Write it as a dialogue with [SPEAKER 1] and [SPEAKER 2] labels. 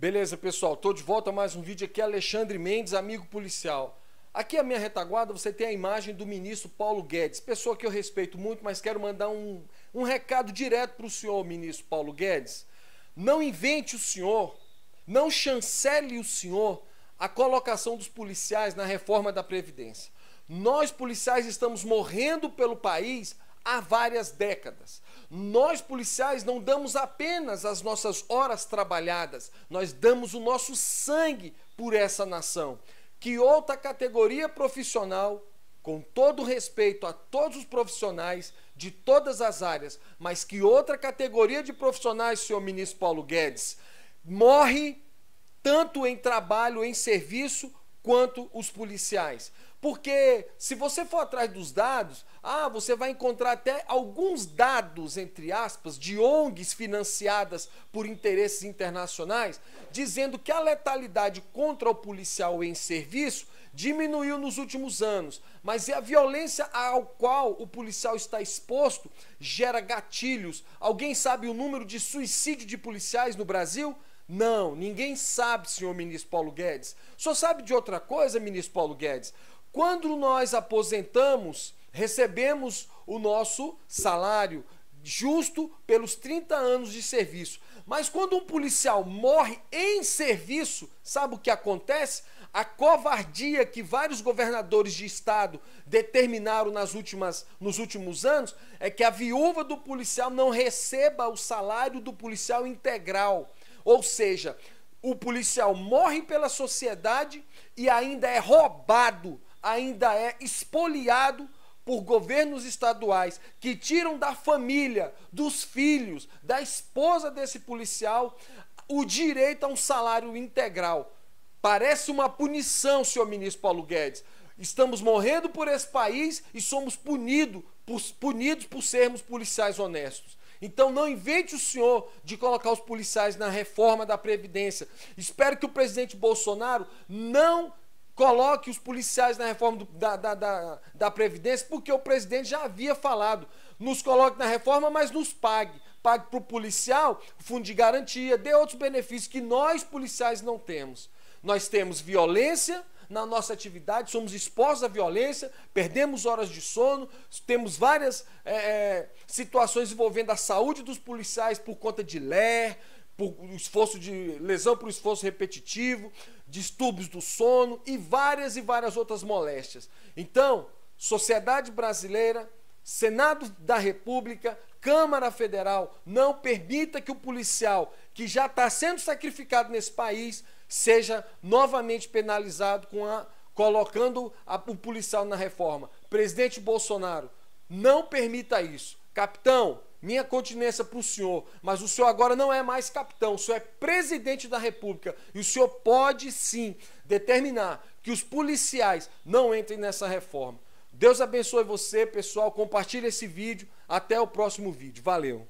[SPEAKER 1] Beleza, pessoal, Estou de volta a mais um vídeo aqui, é Alexandre Mendes, amigo policial. Aqui à minha retaguarda você tem a imagem do ministro Paulo Guedes, pessoa que eu respeito muito, mas quero mandar um, um recado direto para o senhor, ministro Paulo Guedes. Não invente o senhor, não chancele o senhor a colocação dos policiais na reforma da Previdência. Nós, policiais, estamos morrendo pelo país há várias décadas. Nós policiais não damos apenas as nossas horas trabalhadas, nós damos o nosso sangue por essa nação. Que outra categoria profissional, com todo respeito a todos os profissionais de todas as áreas, mas que outra categoria de profissionais, senhor ministro Paulo Guedes, morre tanto em trabalho, em serviço, quanto os policiais. Porque se você for atrás dos dados, ah, você vai encontrar até alguns dados, entre aspas, de ONGs financiadas por interesses internacionais, dizendo que a letalidade contra o policial em serviço diminuiu nos últimos anos. Mas é a violência ao qual o policial está exposto gera gatilhos. Alguém sabe o número de suicídio de policiais no Brasil? Não, ninguém sabe, senhor ministro Paulo Guedes. Só sabe de outra coisa, ministro Paulo Guedes. Quando nós aposentamos, recebemos o nosso salário justo pelos 30 anos de serviço. Mas quando um policial morre em serviço, sabe o que acontece? A covardia que vários governadores de estado determinaram nas últimas, nos últimos anos é que a viúva do policial não receba o salário do policial integral. Ou seja, o policial morre pela sociedade e ainda é roubado, ainda é espoliado por governos estaduais que tiram da família, dos filhos, da esposa desse policial o direito a um salário integral. Parece uma punição, senhor ministro Paulo Guedes. Estamos morrendo por esse país e somos punido, por, punidos por sermos policiais honestos. Então não invente o senhor de colocar os policiais na reforma da Previdência. Espero que o presidente Bolsonaro não coloque os policiais na reforma do, da, da, da, da Previdência, porque o presidente já havia falado. Nos coloque na reforma, mas nos pague. Pague para o policial fundo de garantia, dê outros benefícios que nós policiais não temos. Nós temos violência, na nossa atividade, somos expostos à violência, perdemos horas de sono, temos várias é, é, situações envolvendo a saúde dos policiais por conta de ler, por esforço de lesão por esforço repetitivo, distúrbios do sono e várias e várias outras moléstias. Então, sociedade brasileira, Senado da República, Câmara Federal, não permita que o policial que já está sendo sacrificado nesse país seja novamente penalizado com a, colocando a, o policial na reforma. Presidente Bolsonaro, não permita isso. Capitão, minha continência para o senhor, mas o senhor agora não é mais capitão, o senhor é presidente da República e o senhor pode sim determinar que os policiais não entrem nessa reforma. Deus abençoe você, pessoal. Compartilhe esse vídeo. Até o próximo vídeo. Valeu!